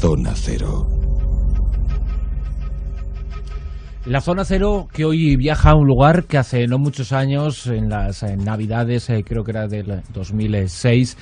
Zona Cero. La zona cero que hoy viaja a un lugar que hace no muchos años, en las Navidades, eh, creo que era del 2006,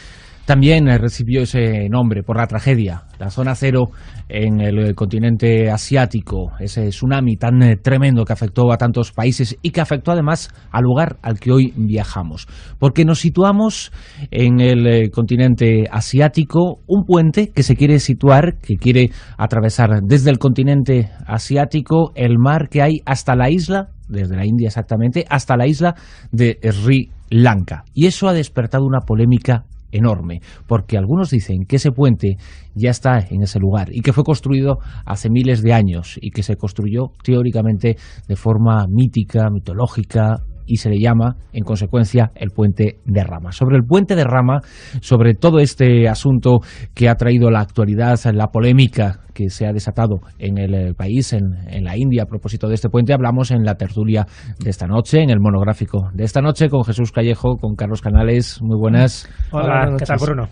también eh, recibió ese nombre por la tragedia, la zona cero en el eh, continente asiático, ese tsunami tan eh, tremendo que afectó a tantos países y que afectó además al lugar al que hoy viajamos. Porque nos situamos en el continente asiático, un puente que se quiere situar, que quiere atravesar desde el continente asiático el mar que hay hasta la isla, desde la India exactamente, hasta la isla de Sri Lanka. Y eso ha despertado una polémica enorme, porque algunos dicen que ese puente ya está en ese lugar y que fue construido hace miles de años y que se construyó teóricamente de forma mítica, mitológica, y se le llama, en consecuencia, el puente de Rama. Sobre el puente de Rama, sobre todo este asunto que ha traído la actualidad, la polémica que se ha desatado en el eh, país, en, la India, a propósito de este puente, hablamos en la tertulia de esta noche, en el monográfico de esta noche, con Jesús Callejo, con Carlos Canales. Muy buenas. Hola, Hola ¿qué tal, Bruno?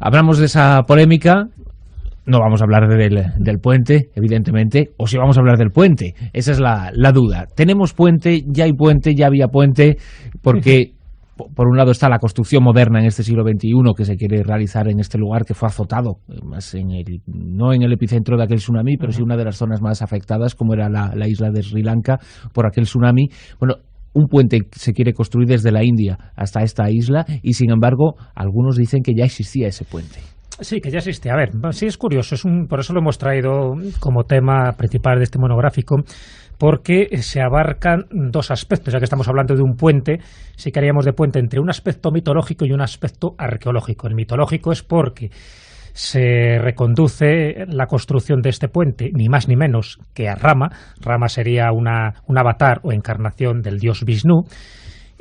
Hablamos de esa polémica no vamos a hablar del, puente, evidentemente, o si vamos a hablar del puente. Esa es la, duda. Tenemos puente, ya hay puente, ya había puente, porque por un lado está la construcción moderna en este siglo XXI que se quiere realizar en este lugar que fue azotado, eh, en el, no en el epicentro de aquel tsunami, pero sí una de las zonas más afectadas, como era la, la isla de Sri Lanka, por aquel tsunami. Bueno, un puente se quiere construir desde la India hasta esta isla y, sin embargo, algunos dicen que ya existía ese puente. Sí, que ya existe. A ver, sí es curioso, es por eso lo hemos traído como tema principal de este monográfico, porque se abarcan dos aspectos, ya que estamos hablando de un puente, sí que haríamos de puente entre un aspecto mitológico y un aspecto arqueológico. El mitológico es porque se reconduce la construcción de este puente, ni más ni menos que a Rama. Rama sería una, un avatar o encarnación del dios Vishnu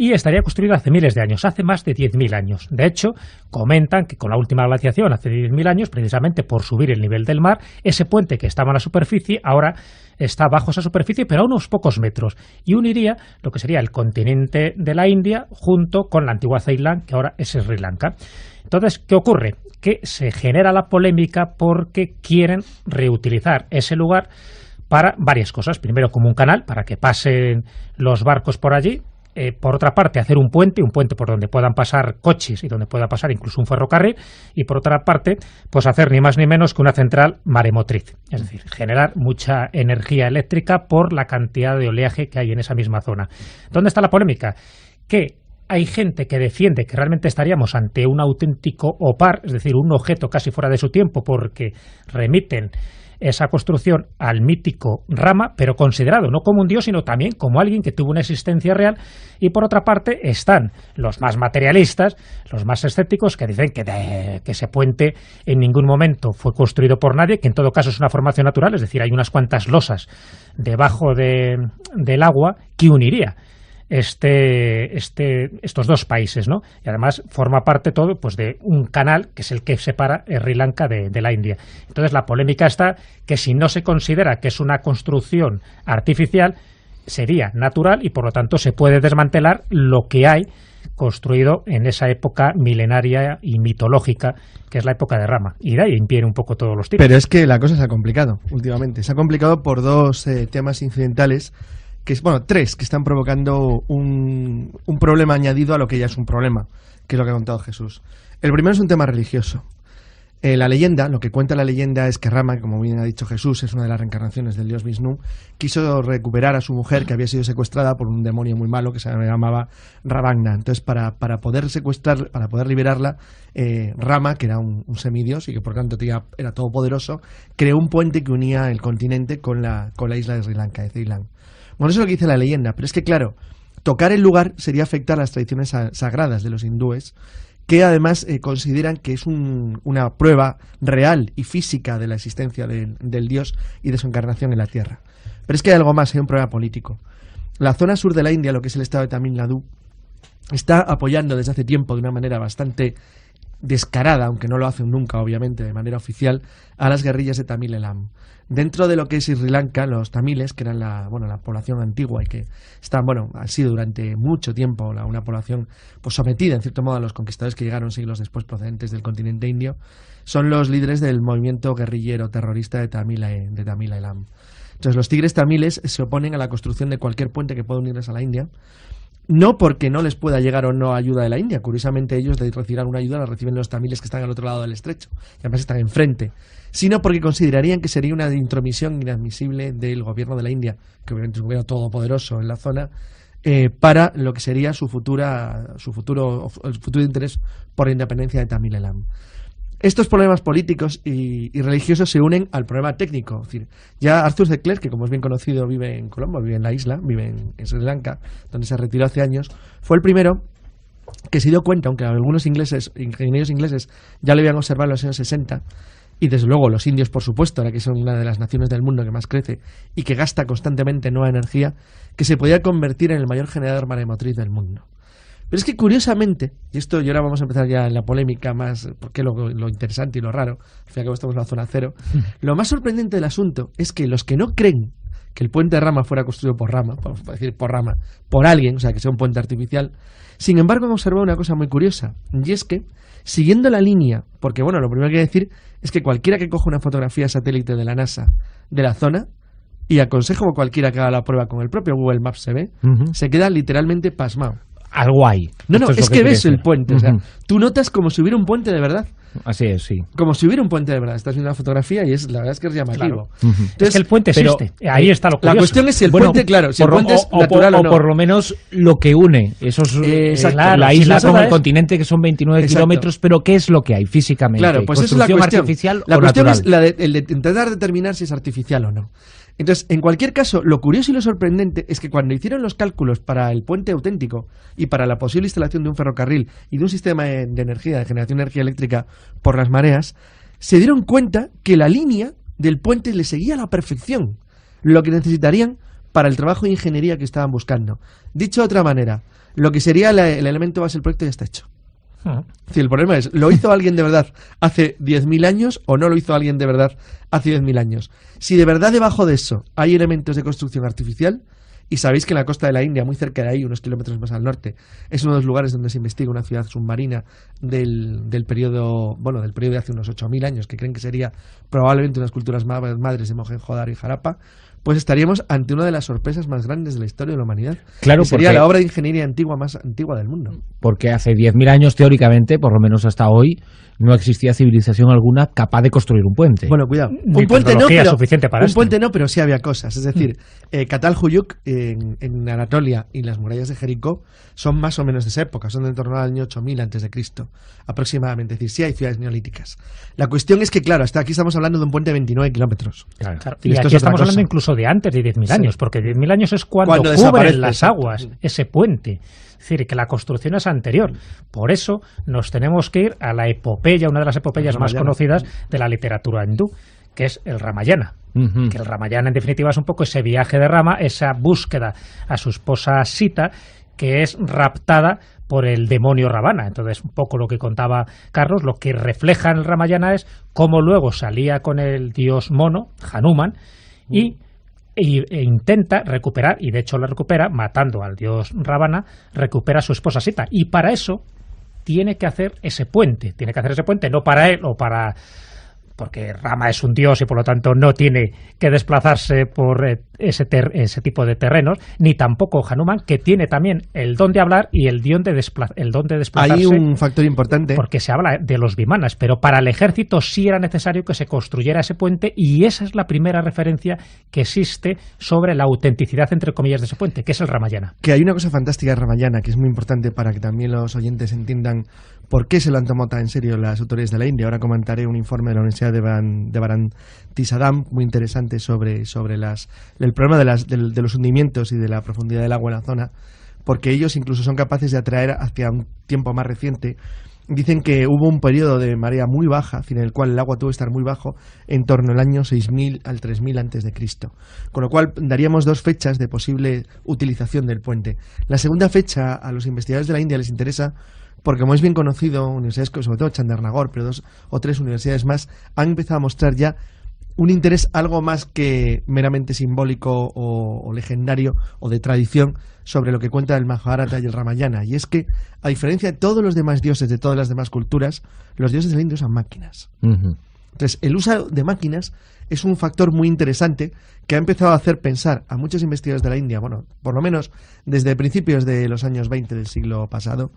y estaría construido hace miles de años, hace más de 10.000 años. De hecho, comentan que con la última glaciación, hace 10.000 años, precisamente por subir el nivel del mar, ese puente que estaba en la superficie ahora está bajo esa superficie, pero a unos pocos metros, y uniría lo que sería el continente de la India junto con la antigua Ceilán, que ahora es Sri Lanka. Entonces, ¿qué ocurre? Que se genera la polémica porque quieren reutilizar ese lugar para varias cosas. Primero, como un canal para que pasen los barcos por allí, eh, por otra parte, hacer un puente, un puente por donde puedan pasar coches y donde pueda pasar incluso un ferrocarril, y por otra parte, pues hacer ni más ni menos que una central maremotriz, es decir, generar mucha energía eléctrica por la cantidad de oleaje que hay en esa misma zona. ¿Dónde está la polémica? Que hay gente que defiende que realmente estaríamos ante un auténtico OPAR, es decir, un objeto casi fuera de su tiempo, porque remiten esa construcción al mítico Rama, pero considerado no como un dios, sino también como alguien que tuvo una existencia real. Y por otra parte están los más materialistas, los más escépticos, que dicen que, que ese puente en ningún momento fue construido por nadie, que en todo caso es una formación natural, es decir, hay unas cuantas losas debajo de, del agua que uniría este, este, estos dos países, ¿no? Y además forma parte todo pues, de un canal que es el que separa eh, Sri Lanka de, la India. Entonces la polémica está que si no se considera que es una construcción artificial, sería natural y por lo tanto se puede desmantelar lo que hay construido en esa época milenaria y mitológica que es la época de Rama. Y de ahí un poco todos los tipos Pero es que la cosa se ha complicado últimamente. Se ha complicado por dos eh, temas incidentales bueno, tres que están provocando un, problema añadido a lo que ya es un problema, que es lo que ha contado Jesús. El primero es un tema religioso. Eh, la leyenda, lo que cuenta la leyenda es que Rama, como bien ha dicho Jesús, es una de las reencarnaciones del dios Vishnu, quiso recuperar a su mujer que había sido secuestrada por un demonio muy malo que se llamaba Ravagna. Entonces, para, poder secuestrar, para poder liberarla, eh, Rama, que era un, semidios y que por tanto era todopoderoso, creó un puente que unía el continente con la, con la isla de Sri Lanka, de Ceilán. Bueno, eso es lo que dice la leyenda, pero es que claro, tocar el lugar sería afectar las tradiciones sagradas de los hindúes, que además eh, consideran que es un, una prueba real y física de la existencia del dios y de su encarnación en la tierra. Pero es que hay algo más, hay un problema político. La zona sur de la India, lo que es el estado de Tamil Nadu, está apoyando desde hace tiempo de una manera bastante descarada, aunque no lo hacen nunca, obviamente, de manera oficial, a las guerrillas de Tamil Elam dentro de lo que es Sri Lanka, los tamiles, que eran la, bueno, la población antigua y que están bueno, ha sido durante mucho tiempo la, una población pues, sometida, en cierto modo, a los conquistadores que llegaron siglos después procedentes del continente indio, son los líderes del movimiento guerrillero terrorista de Tamila, eh, de Tamila Elam. Entonces, los tigres tamiles se oponen a la construcción de cualquier puente que pueda unirles a la India no porque no les pueda llegar o no ayuda de la India. Curiosamente, ellos de recibir una ayuda la reciben los tamiles que están al otro lado del estrecho. Y además están enfrente. Sino porque considerarían que sería una intromisión inadmisible del gobierno de la India, que obviamente es un gobierno todopoderoso en la zona, eh, para lo que sería su, futura, su futuro, futuro interés por la independencia de Tamil Elam. Estos problemas políticos y, religiosos se unen al problema técnico. decir, ya Arthur de que como es bien conocido vive en Colombia, vive en la isla, vive en, Sri Lanka, donde se retiró hace años, fue el primero que se dio cuenta, aunque algunos ingleses, ingenieros ingleses ya lo habían observado en los años 60, y desde luego los indios, por supuesto, ahora que son una de las naciones del mundo que más crece y que gasta constantemente nueva energía, que se podía convertir en el mayor generador maremotriz del mundo. Pero es que curiosamente, y esto y ahora vamos a empezar ya en la polémica más, porque lo, lo interesante y lo raro, al que estamos en la zona cero, lo más sorprendente del asunto es que los que no creen que el puente de Rama fuera construido por Rama, vamos decir por Rama, por alguien, o sea, que sea un puente artificial, sin embargo han observado una cosa muy curiosa, y es que, siguiendo la línea, porque bueno, lo primero que hay que decir es que cualquiera que coja una fotografía satélite de la NASA de la zona, y aconsejo a cualquiera que haga la prueba con el propio Google Maps se ve, se queda literalmente pasmado. Algo hay. No, no, es, que, ves el puente. O sea, tú notas como si hubiera un puente de verdad. Así es, sí. Como si hubiera un puente de verdad. Estás viendo la fotografía y es la verdad es que es llamativo. Entonces, es que el puente existe. ahí eh, está lo curioso. La cuestión es si el puente, claro, si el puente o, es natural o, por, o por lo menos lo que une esos, eh, eh, la, isla con el continente, que son 29 kilómetros, pero ¿qué es lo que hay físicamente? Claro, pues es la cuestión. Artificial la cuestión es la de, el de intentar determinar si es artificial o no. Entonces, en cualquier caso, lo curioso y lo sorprendente es que cuando hicieron los cálculos para el puente auténtico y para la posible instalación de un ferrocarril y de un sistema de, energía, de generación de energía eléctrica por las mareas, se dieron cuenta que la línea del puente le seguía a la perfección lo que necesitarían para el trabajo de ingeniería que estaban buscando. Dicho de otra manera, lo que sería el elemento base del proyecto ya está hecho. Si el problema es, ¿lo hizo alguien de verdad hace 10.000 años o no lo hizo alguien de verdad hace 10.000 años? Si de verdad debajo de eso hay elementos de construcción artificial, y sabéis que en la costa de la India, muy cerca de ahí, unos kilómetros más al norte, es uno de los lugares donde se investiga una ciudad submarina del, del periodo, bueno, del periodo de hace unos 8.000 años, que creen que sería probablemente unas culturas madres de Mohenjo-Daro y Jarapa pues estaríamos ante una de las sorpresas más grandes de la historia de la humanidad. Claro, sería la obra de ingeniería antigua más antigua del mundo. Porque hace 10.000 años, teóricamente, por lo menos hasta hoy, no existía civilización alguna capaz de construir un puente. Bueno, cuidado. un puente no, pero, suficiente un puente no, pero sí había cosas. Es decir, mm. eh, Catalhuyuk Catal Huyuk en, Anatolia y las murallas de Jericó son más o menos de esa época, son de en torno al año 8000 antes de Cristo, aproximadamente. Es decir, sí hay ciudades neolíticas. La cuestión es que, claro, hasta aquí estamos hablando de un puente de 29 kilómetros. Y, aquí estamos hablando incluso de antes de 10.000 años, porque 10.000 años es cuando, cubren las aguas ese puente. Es decir, que la construcción es anterior. Por eso nos tenemos que ir a la epopeya, una de las epopeyas más conocidas de la literatura hindú, que es el Ramayana. Que el Ramayana, en definitiva, es un poco ese viaje de Rama, esa búsqueda a su esposa Sita, que es raptada por el demonio Ravana. Entonces, un poco lo que contaba Carlos, lo que refleja en el Ramayana es cómo luego salía con el dios mono, Hanuman, y e, intenta recuperar, y de hecho la recupera, matando al dios Ravana, recupera a su esposa Sita. Y para eso tiene que hacer ese puente. Tiene que hacer ese puente, no para él o para porque Rama es un dios y por lo tanto no tiene que desplazarse por eh, ese, tipo de terrenos, ni tampoco Hanuman, que tiene también el don de hablar y el don de, el don de desplazarse. Hay un factor importante. Porque se habla de los bimanas, pero para el ejército sí era necesario que se construyera ese puente y esa es la primera referencia que existe sobre la autenticidad, entre comillas, de ese puente, que es el Ramayana. Que hay una cosa fantástica de Ramayana que es muy importante para que también los oyentes entiendan por qué se lo han tomado tan en serio las autoridades de la India. Ahora comentaré un informe de la Universidad de, de muy interesante sobre, sobre las el problema de, los hundimientos y de la profundidad del agua en la zona, porque ellos incluso son capaces de atraer hacia un tiempo más reciente. Dicen que hubo un periodo de marea muy baja, en el cual el agua tuvo que estar muy bajo, en torno al año 6000 al 3000 antes de Cristo. Con lo cual daríamos dos fechas de posible utilización del puente. La segunda fecha a los investigadores de la India les interesa porque como es bien conocido, universidades sobre todo Chandernagor, pero dos o tres universidades más, han empezado a mostrar ya un interés algo más que meramente simbólico o, legendario o de tradición sobre lo que cuenta el Mahabharata y el Ramayana. Y es que, a diferencia de todos los demás dioses de todas las demás culturas, los dioses de la India usan máquinas. Entonces, el uso de máquinas es un factor muy interesante que ha empezado a hacer pensar a muchos investigadores de la India, bueno, por lo menos desde principios de los años 20 del siglo pasado,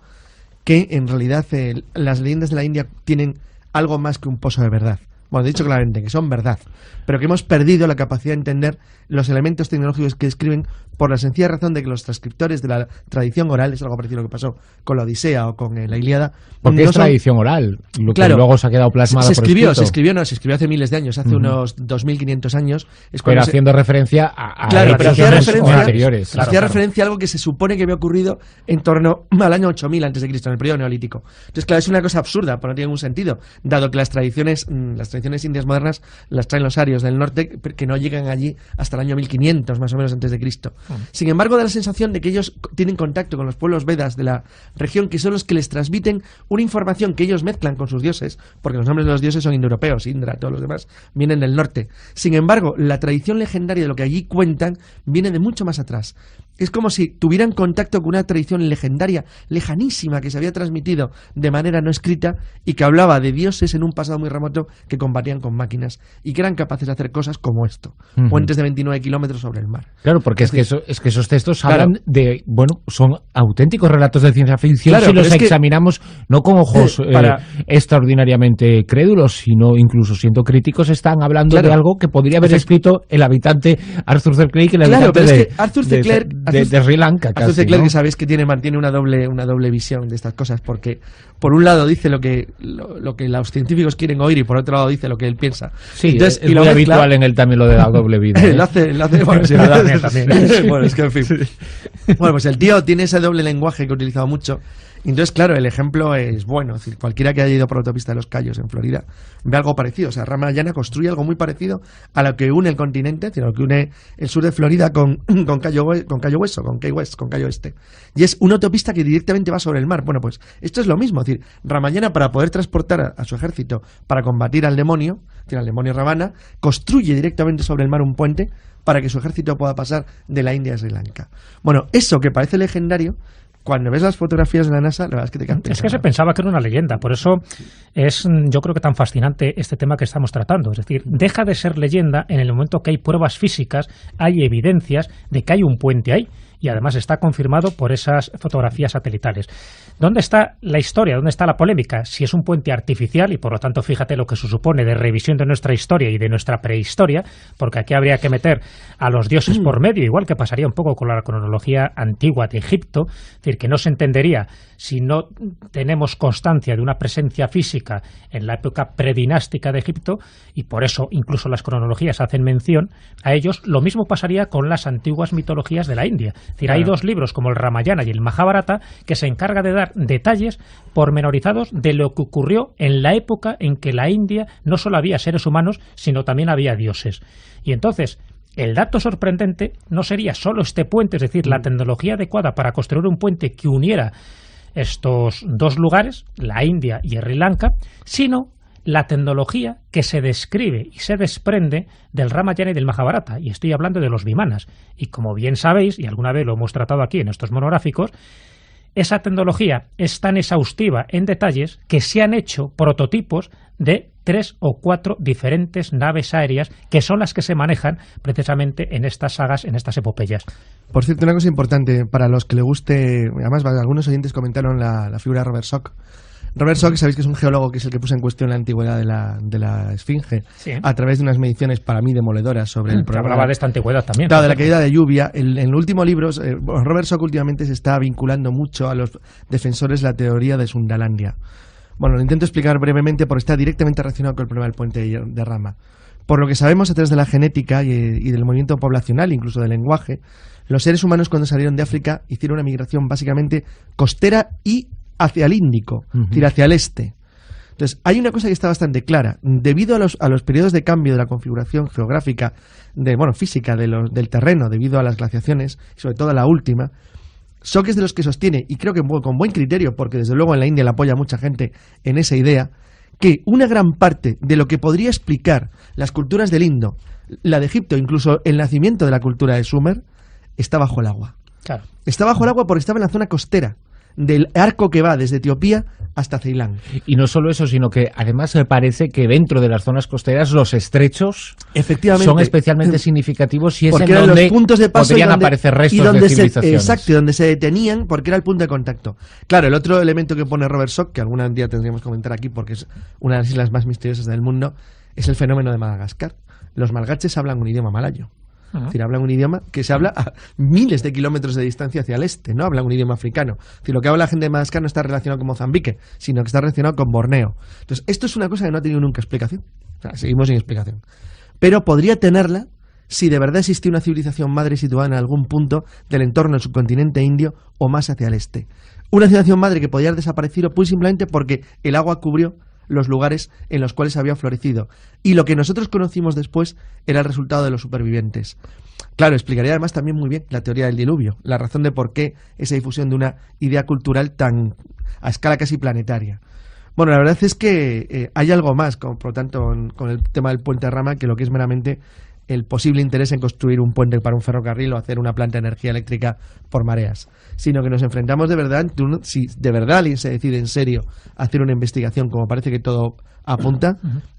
que en realidad eh, las leyendas de la India tienen algo más que un pozo de verdad bueno, he dicho claramente que son verdad, pero que hemos perdido la capacidad de entender los elementos tecnológicos que escriben por la sencilla razón de que los transcriptores de la tradición oral, es algo parecido a lo que pasó con la Odisea o con la Ilíada. Porque no es tradición oral, lo claro, que luego se ha quedado plasmado. Se, escribió, se escribió, no, se escribió hace miles de años, hace unos 2500 años. pero haciendo referencia a, claro, pero hacía referencia, anteriores. referencia a algo que se supone que había ocurrido en torno al año 8000 antes de Cristo, en el periodo neolítico. Entonces, claro, es una cosa absurda, pero no tiene ningún sentido, dado que las tradiciones, mm, las tradiciones tradiciones indias modernas las traen los arios del norte que no llegan allí hasta el año 1500 más o menos antes de Cristo. Ah. Sin embargo, da la sensación de que ellos tienen contacto con los pueblos Vedas de la región que son los que les transmiten una información que ellos mezclan con sus dioses, porque los nombres de los dioses son indoeuropeos, Indra, todos los demás vienen del norte. Sin embargo, la tradición legendaria de lo que allí cuentan viene de mucho más atrás. Es como si tuvieran contacto con una tradición legendaria, lejanísima, que se había transmitido de manera no escrita y que hablaba de dioses en un pasado muy remoto que combatían con máquinas y que eran capaces de hacer cosas como esto, puentes de 29 kilómetros sobre el mar. Claro, porque es, que, eso, es que, esos textos hablan de, bueno, son auténticos relatos de ciencia ficción si los examinamos no con ojos eh, extraordinariamente crédulos, sino incluso siendo críticos, están hablando de algo que podría haber escrito el habitante Arthur C. Clarke. El de, que Arthur C de, Sri Lanka. Casi, Entonces, claro que sabéis que tiene, mantiene una doble, una doble visión de estas cosas, porque por un lado dice lo que, lo, que los científicos quieren oír y por otro lado dice lo que él piensa. Sí, es, y lo habitual en él también lo de la doble vida. ¿eh? lo hace, hace bueno, bueno, es que en fin. Bueno, pues el tío tiene ese doble lenguaje que ha utilizado mucho entonces, claro, el ejemplo es bueno. decir, cualquiera que haya ido por la autopista de los Cayos en Florida ve algo parecido. O sea, Ramayana construye algo muy parecido a lo que une el continente, lo que une el sur de Florida con, con, Cayo, Hueso, con Cayo West, con Cayo Este. Y es una autopista que directamente va sobre el mar. Bueno, pues esto es lo mismo. Es decir, Ramayana, para poder transportar a, su ejército para combatir al demonio, tiene al demonio Ravana, construye directamente sobre el mar un puente para que su ejército pueda pasar de la India a Sri Lanka. Bueno, eso que parece legendario cuando ves las fotografías de la NASA, la verdad es que te cantan. Es que se pensaba que era una leyenda, por eso es yo creo que tan fascinante este tema que estamos tratando. Es decir, mm. deja de ser leyenda en el momento que hay pruebas físicas, hay evidencias de que hay un puente ahí y además está confirmado por esas fotografías satelitales. ¿Dónde está la historia? ¿Dónde está la polémica? Si es un puente artificial y por lo tanto fíjate lo que se supone de revisión de nuestra historia y de nuestra prehistoria, porque aquí habría que meter a los dioses por medio, igual que pasaría un poco con la cronología antigua de Egipto, es decir, que no se entendería si no tenemos constancia de una presencia física en la época predinástica de Egipto y por eso incluso las cronologías hacen mención a ellos, lo mismo pasaría con las antiguas mitologías de la India hay dos libros como el Ramayana y el Mahabharata que se encarga de dar detalles pormenorizados de lo que ocurrió en la época en que la India no solo había seres humanos, sino también había dioses. Y entonces, el dato sorprendente no sería solo este puente, es decir, la mm. tecnología adecuada para construir un puente que uniera estos dos lugares, la India y Sri Lanka, sino la tecnología que se describe y se desprende del Ramayana y del Mahabharata, y estoy hablando de los Vimanas. Y como bien sabéis, y alguna vez lo hemos tratado aquí en estos monográficos, esa tecnología es tan exhaustiva en detalles que se han hecho prototipos de tres o cuatro diferentes naves aéreas que son las que se manejan precisamente en estas sagas, en estas epopeyas. Por cierto, una cosa importante para los que le guste, además algunos oyentes comentaron la, figura de Robert Robert que sabéis que es un geólogo que es el que puso en cuestión la antigüedad de la, de la Esfinge a través de unas mediciones para mí demoledoras sobre el mm, problema. Hablaba de esta antigüedad también. de la caída de lluvia. En, el último libro, eh, Robert últimamente se está vinculando mucho a los defensores de la teoría de Sundalandia. Bueno, lo intento explicar brevemente porque está directamente relacionado con el problema del puente de rama. Por lo que sabemos a través de la genética y, del movimiento poblacional, incluso del lenguaje, los seres humanos cuando salieron de África hicieron una migración básicamente costera y hacia el Índico, es decir, hacia el este. Entonces, hay una cosa que está bastante clara. Debido a los, a los periodos de cambio de la configuración geográfica, de, bueno, física del terreno, debido a las glaciaciones, sobre todo la última, Sok es de los que sostiene, y creo que con buen criterio, porque desde luego en la India la apoya mucha gente en esa idea, que una gran parte de lo que podría explicar las culturas del Indo, la de Egipto, incluso el nacimiento de la cultura de Sumer, está bajo el agua. Claro. Está bajo el agua porque estaba en la zona costera del arco que va desde Etiopía hasta Ceilán. Y no solo eso, sino que además me parece que dentro de las zonas costeras los estrechos Efectivamente, son especialmente mm. significativos y es en donde podrían aparecer restos de se, Exacto, donde se detenían porque era el punto de contacto. Claro, el otro elemento que pone Robert Sock, que algún día tendríamos que comentar aquí porque es una de las islas más misteriosas del mundo, es el fenómeno de Madagascar. Los malgaches hablan un idioma malayo hablan un idioma que se habla a miles de kilómetros de distancia hacia el este, ¿no? Hablan un idioma africano. lo que habla la gente de Madagascar no está relacionado con Mozambique, sino que está relacionado con Borneo. Entonces, esto es una cosa que no ha tenido nunca explicación. seguimos sin explicación. Pero podría tenerla si de verdad existía una civilización madre situada en algún punto del entorno del subcontinente indio o más hacia el este. Una civilización madre que podía haber desaparecido pues simplemente porque el agua cubrió los lugares en los cuales había florecido. Y lo que nosotros conocimos después era el resultado de los supervivientes. Claro, explicaría además también muy bien la teoría del diluvio, la razón de por qué esa difusión de una idea cultural tan a escala casi planetaria. Bueno, la verdad es que eh, hay algo más, por lo tanto, con, el tema del puente rama que lo que es meramente el posible interés en construir un puente para un ferrocarril o hacer una planta de energía eléctrica por mareas, sino que nos enfrentamos de verdad, si de verdad alguien se decide en serio hacer una investigación, como parece que todo apunta,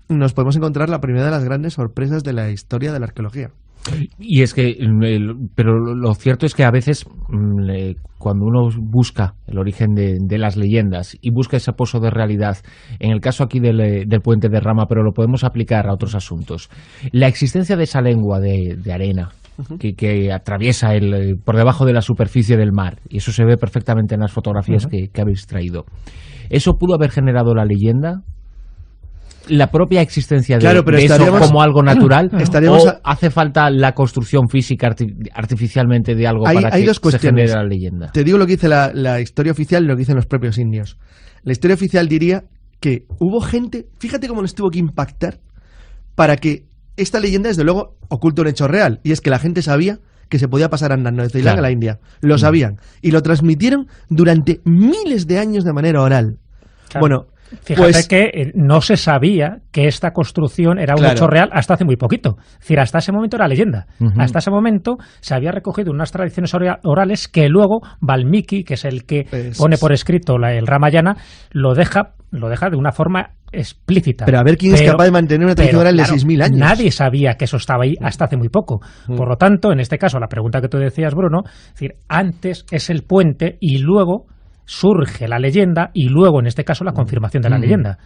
nos podemos encontrar la primera de las grandes sorpresas de la historia de la arqueología. Y es que, mm, pero lo cierto es que a veces mm, cuando uno busca el origen de, las leyendas y busca ese pozo de realidad, en el caso aquí eh, del, puente de Rama, pero lo podemos aplicar a otros asuntos, la existencia de esa lengua de, arena, que, atraviesa el, eh, por debajo de la superficie del mar. Y eso se ve perfectamente en las fotografías que, habéis traído. ¿Eso pudo haber generado la leyenda? la propia existencia de, claro, eso como algo natural o hace falta la construcción física artificialmente de algo hay, para que dos cuestiones. se la leyenda? Te digo lo que dice la, historia oficial y lo que dicen los propios indios. La historia oficial diría que hubo gente, fíjate cómo les tuvo que impactar para que esta leyenda, desde luego, oculte un hecho real, y es que la gente sabía que se podía pasar andando desde Ceilán a la India. Lo mm. sabían. Y lo transmitieron durante miles de años de manera oral. Bueno, Fíjate pues que eh, no se sabía que esta construcción era un hecho real hasta hace muy poquito. Es decir, hasta ese momento era leyenda. Hasta ese momento se había recogido unas tradiciones orales que luego Valmiki, que es el que pone por escrito el Ramayana, lo deja, lo deja de una forma explícita. Pero a ver quién es capaz de mantener una tradición oral de 6.000 años. Nadie sabía que eso estaba ahí hasta hace muy poco. Por lo tanto, en este caso, la pregunta que tú decías, Bruno, es decir, antes es el puente y luego surge la leyenda y luego, en este caso, la mm. confirmación de la mm. leyenda.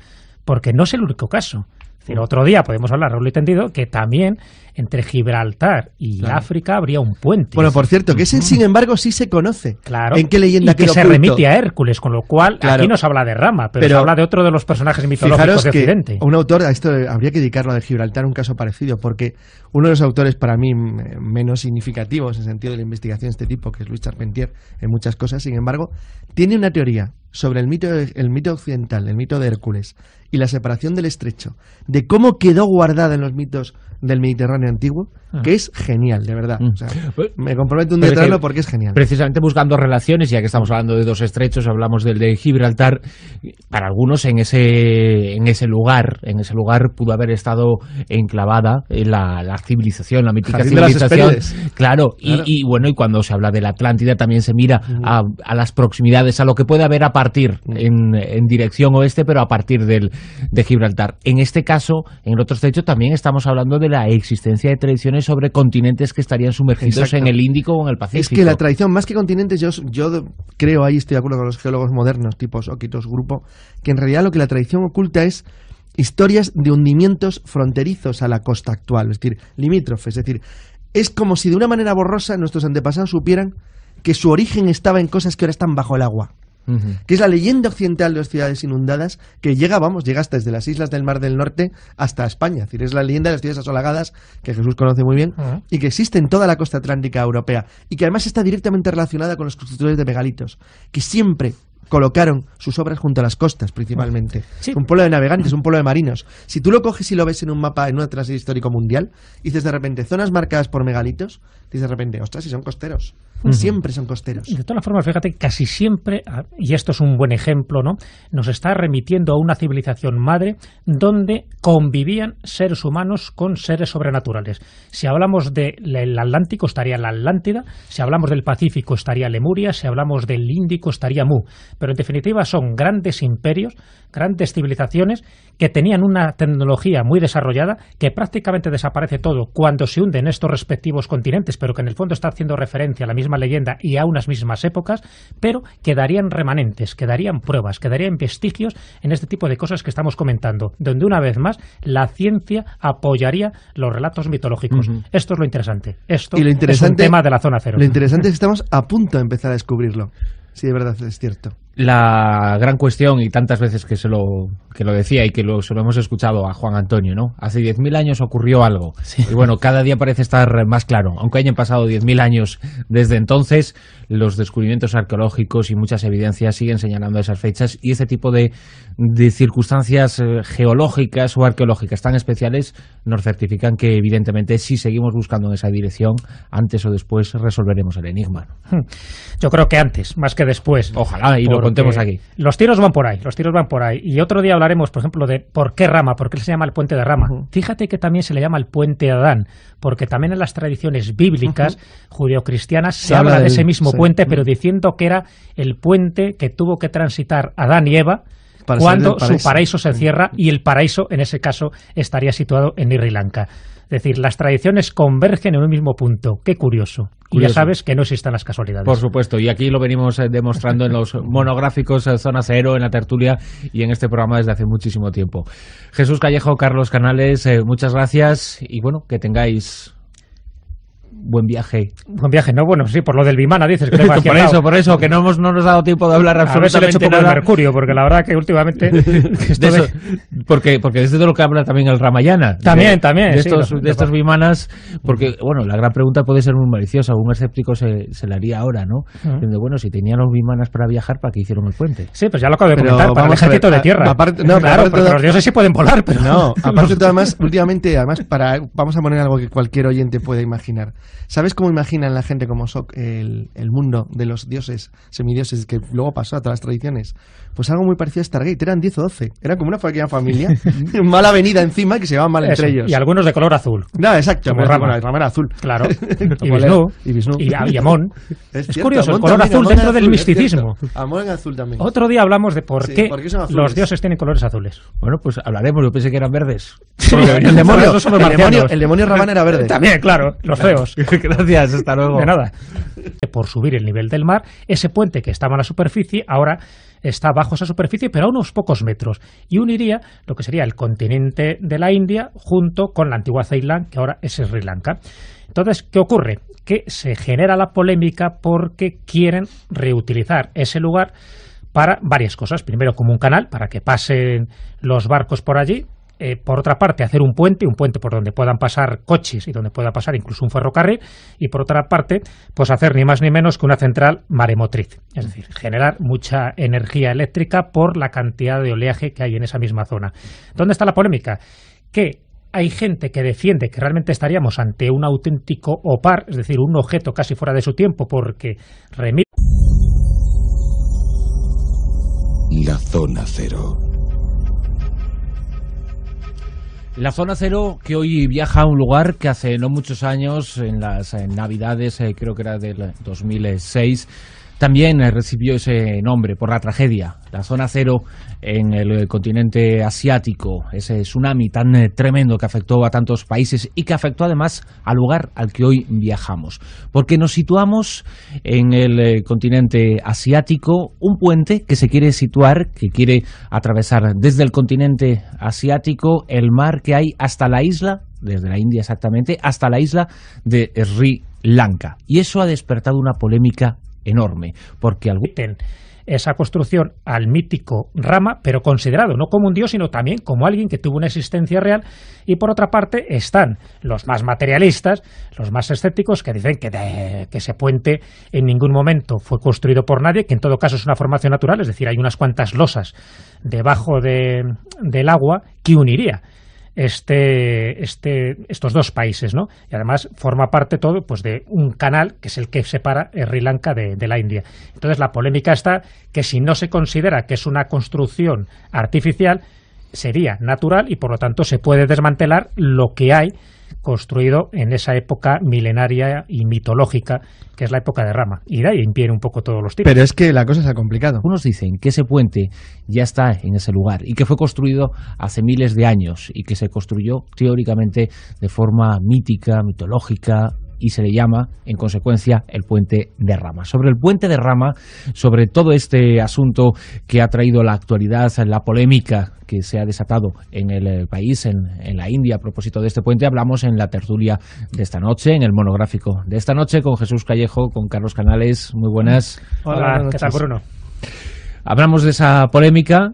Porque no es el único caso. Mm. otro día podemos hablar, Raúl entendido, que también entre Gibraltar y África habría un puente. Bueno, por cierto, que ese, sin embargo, sí se conoce. Claro. ¿En qué leyenda y que, se remite a Hércules, con lo cual aquí nos habla de Rama, pero, se habla de otro de los personajes mitológicos de Occidente. Que un autor, a esto habría que dedicarlo de Gibraltar un caso parecido, porque uno de los autores para mí mm, eh, menos significativos en sentido de la investigación de este tipo, que es Luis Charpentier, en muchas cosas, sin embargo, tiene una teoría sobre el mito, el mito occidental, el mito de Hércules y la separación del estrecho, de cómo quedó guardada en los mitos del Mediterráneo antiguo, ah. que es genial, de verdad. Mm. Pues, me comprometo un día porque es genial. Precisamente buscando relaciones, ya que estamos hablando de dos estrechos, hablamos del de Gibraltar, para algunos en ese, en ese lugar, en ese lugar pudo haber estado enclavada eh, la, la civilización, la mítica civilización. claro, Y, bueno, y cuando se habla de la Atlántida también se mira a, las proximidades, a lo que puede haber a partir en, dirección oeste, pero a partir del, de Gibraltar. En este caso, en el otro también estamos hablando de la existencia de tradiciones sobre continentes que estarían sumergidos en el Índico o en el Pacífico. Es que la tradición, más que continentes, yo, yo creo, ahí estoy de acuerdo con los geólogos modernos, tipos Oquitos Grupo, que en realidad lo que la tradición oculta es historias de hundimientos fronterizos a la costa actual, es decir, limítrofes. Es decir, es como si de una manera borrosa nuestros antepasados supieran que su origen estaba en cosas que ahora están bajo el agua. que es la leyenda occidental de las ciudades inundadas, que llega, vamos, llega hasta desde las islas del Mar del Norte hasta España. Es decir, es la leyenda de las ciudades asolagadas, que Jesús conoce muy bien, y que existe en toda la costa atlántica europea, y que además está directamente relacionada con los constructores de megalitos, que siempre colocaron sus obras junto a las costas principalmente. Un pueblo de navegantes, un pueblo de marinos. Si tú lo coges y lo ves en un mapa, en un atlas histórico mundial, dices de repente zonas marcadas por megalitos, dices de repente, ostras, si son costeros. Siempre son costeros. De todas formas, fíjate, casi siempre, y esto es un buen ejemplo, ¿no? Nos está remitiendo a una civilización madre donde convivían seres humanos con seres sobrenaturales. Si hablamos del Atlántico, estaría la Atlántida. Si hablamos del Pacífico, estaría Lemuria. Si hablamos del Índico, estaría Mu. Pero en definitiva, son grandes imperios, grandes civilizaciones que tenían una tecnología muy desarrollada que prácticamente desaparece todo cuando se hunden estos respectivos continentes, pero que en el fondo está haciendo referencia a la misma leyenda y a unas mismas épocas, pero quedarían remanentes, quedarían pruebas, quedarían vestigios en este tipo de cosas que estamos comentando, donde una vez más la ciencia apoyaría los relatos mitológicos. Esto es lo interesante. Esto y lo interesante, es el tema de la zona cero. Lo interesante es que estamos a punto de empezar a descubrirlo. Sí, de verdad es cierto la gran cuestión, y tantas veces que, se lo, que lo decía y que lo, se lo hemos escuchado a Juan Antonio, ¿no? Hace 10.000 años ocurrió algo. Y bueno, cada día parece estar más claro. Aunque hayan pasado 10.000 años desde entonces, los descubrimientos arqueológicos y muchas evidencias siguen señalando esas fechas y ese tipo de, circunstancias eh, geológicas o arqueológicas tan especiales nos certifican que evidentemente si seguimos buscando en esa dirección, antes o después resolveremos el enigma. Hmm. Yo creo que antes, más que después. Ojalá, aquí. Los tiros van por ahí, los tiros van por ahí. Y otro día hablaremos, por ejemplo, de por qué Rama, por qué se llama el puente de Rama. Fíjate que también se le llama el puente de Adán, porque también en las tradiciones bíblicas uh cristianas se, habla de, ese mismo puente, pero diciendo que era el puente que tuvo que transitar Adán y Eva cuando su paraíso se cierra y el paraíso en ese caso estaría situado en Sri Lanka. Es decir, las tradiciones convergen en un mismo punto. Qué curioso. Y ya sabes que no existen las casualidades. Por supuesto, y aquí lo venimos eh, demostrando en los monográficos Zona Cero, en la tertulia y en este programa desde hace muchísimo tiempo. Jesús Callejo, Carlos Canales, eh, muchas gracias y bueno, que tengáis buen viaje. Buen viaje, ¿no? Bueno, sí, por lo del Vimana dices que Por eso, por eso, que no, hemos, no nos ha dado tiempo de hablar absolutamente a ver si nada. el Mercurio, porque la verdad que últimamente... porque, porque es de lo que habla también el Ramayana. También, también. De estos, Vimanas, porque, bueno, la gran pregunta puede ser muy maliciosa, un escéptico se, se la haría ahora, ¿no? bueno, si tenían los Vimanas para viajar, ¿para qué hicieron el puente? Sí, pues ya lo acabo de pero para el ejército de tierra. no, claro, los dioses sí pueden volar, pero... No, aparte además, últimamente, además, para, vamos a poner algo que cualquier oyente puede imaginar. ¿Sabes cómo imaginan la gente como Sok el, el, mundo de los dioses, semidioses, que luego pasó a todas las tradiciones? Pues algo muy parecido a Stargate. Eran 10 o 12. Era como una pequeña familia, mala avenida encima, que se llevaban mal entre ellos. Y algunos de color azul. No, exacto. Como Ramón. Ramón azul. Claro. y Y, Amón. Es, curioso, el color azul dentro del misticismo. Amón azul también. Otro día hablamos de por qué los dioses tienen colores azules. Bueno, pues hablaremos. Yo pensé que eran verdes. el, demonio, el, era verde. También, claro. Los feos. Gracias, hasta luego. De nada. Por subir el nivel del mar, ese puente que estaba en la superficie ahora está bajo esa superficie, pero a unos pocos metros, y uniría lo que sería el continente de la India junto con la antigua Ceilán, que ahora es Sri Lanka. Entonces, ¿qué ocurre? Que se genera la polémica porque quieren reutilizar ese lugar para varias cosas. Primero, como un canal, para que pasen los barcos por allí, eh, por otra parte, hacer un puente, un puente por donde puedan pasar coches y donde pueda pasar incluso un ferrocarril, y por otra parte, pues hacer ni más ni menos que una central maremotriz, es decir, generar mucha energía eléctrica por la cantidad de oleaje que hay en esa misma zona. ¿Dónde está la polémica? Que hay gente que defiende que realmente estaríamos ante un auténtico opar, es decir, un objeto casi fuera de su tiempo, porque remite. La zona cero. La zona cero que hoy viaja a un lugar que hace no muchos años, en las Navidades, eh, creo que era del 2006, también eh, recibió ese nombre por la tragedia, la zona cero en el eh, continente asiático, ese tsunami tan eh, tremendo que afectó a tantos países y que afectó además al lugar al que hoy viajamos. Porque nos situamos en el continente asiático, un puente que se quiere situar, que quiere atravesar desde el continente asiático el mar que hay hasta la isla, desde la India exactamente, hasta la isla de Sri Lanka. Y eso ha despertado una polémica enorme, porque al esa construcción al mítico Rama, pero considerado no como un dios, sino también como alguien que tuvo una existencia real. Y por otra parte están los más materialistas, los más escépticos, que dicen que, que ese puente en ningún momento fue construido por nadie, que en todo caso es una formación natural, es decir, hay unas cuantas losas debajo de, del agua que uniría este, este, estos dos países, ¿no? Y además forma parte todo pues, de un canal que es el que separa eh, Sri Lanka de, de la India. Entonces la polémica está que si no se considera que es una construcción artificial, sería natural y por lo tanto se puede desmantelar lo que hay construido en esa época milenaria y mitológica que es la época de Rama. Y de ahí impiere un poco todos los tipos. Pero es que la cosa se ha complicado. Unos dicen que ese puente ya está en ese lugar y que fue construido hace miles de años y que se construyó teóricamente de forma mítica, mitológica, y se le llama, en consecuencia, el puente de Rama. Sobre el puente de Rama, sobre todo este asunto que ha traído la actualidad, la polémica que se ha desatado en el eh, país, en, la India, a propósito de este puente, hablamos en la tertulia de esta noche, en el monográfico de esta noche, con Jesús Callejo, con Carlos Canales. Muy buenas. Hola ¿qué tal, Bruno? Hablamos de esa polémica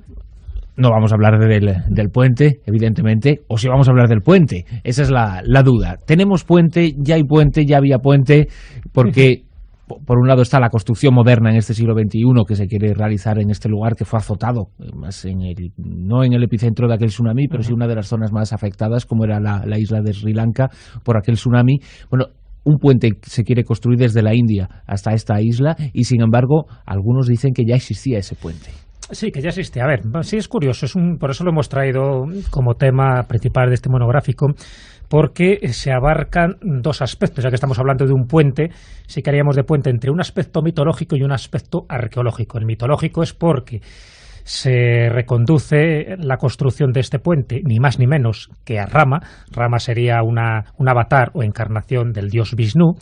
no vamos a hablar del, puente, evidentemente, o si vamos a hablar del puente. Esa es la, duda. Tenemos puente, ya hay puente, ya había puente, porque por un lado está la construcción moderna en este siglo XXI que se quiere realizar en este lugar que fue azotado, eh, más en no en el epicentro de aquel tsunami, pero sí una de las zonas más afectadas, como era la, la isla de Sri Lanka, por aquel tsunami. Bueno, un puente se quiere construir desde la India hasta esta isla y sin embargo algunos dicen que ya existía ese puente. Sí, que ya existe. A ver, sí es curioso, es por eso lo hemos traído como tema principal de este monográfico, porque se abarcan dos aspectos, ya que estamos hablando de un puente, sí que haríamos de puente entre un aspecto mitológico y un aspecto arqueológico. El mitológico es porque se reconduce la construcción de este puente, ni más ni menos que a Rama. Rama sería una, un avatar o encarnación del dios Vishnu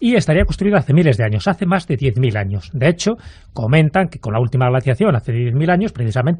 y estaría construido hace miles de años, hace más de 10.000 años. De hecho, comentan que con la última glaciación, hace 10.000 años, precisamente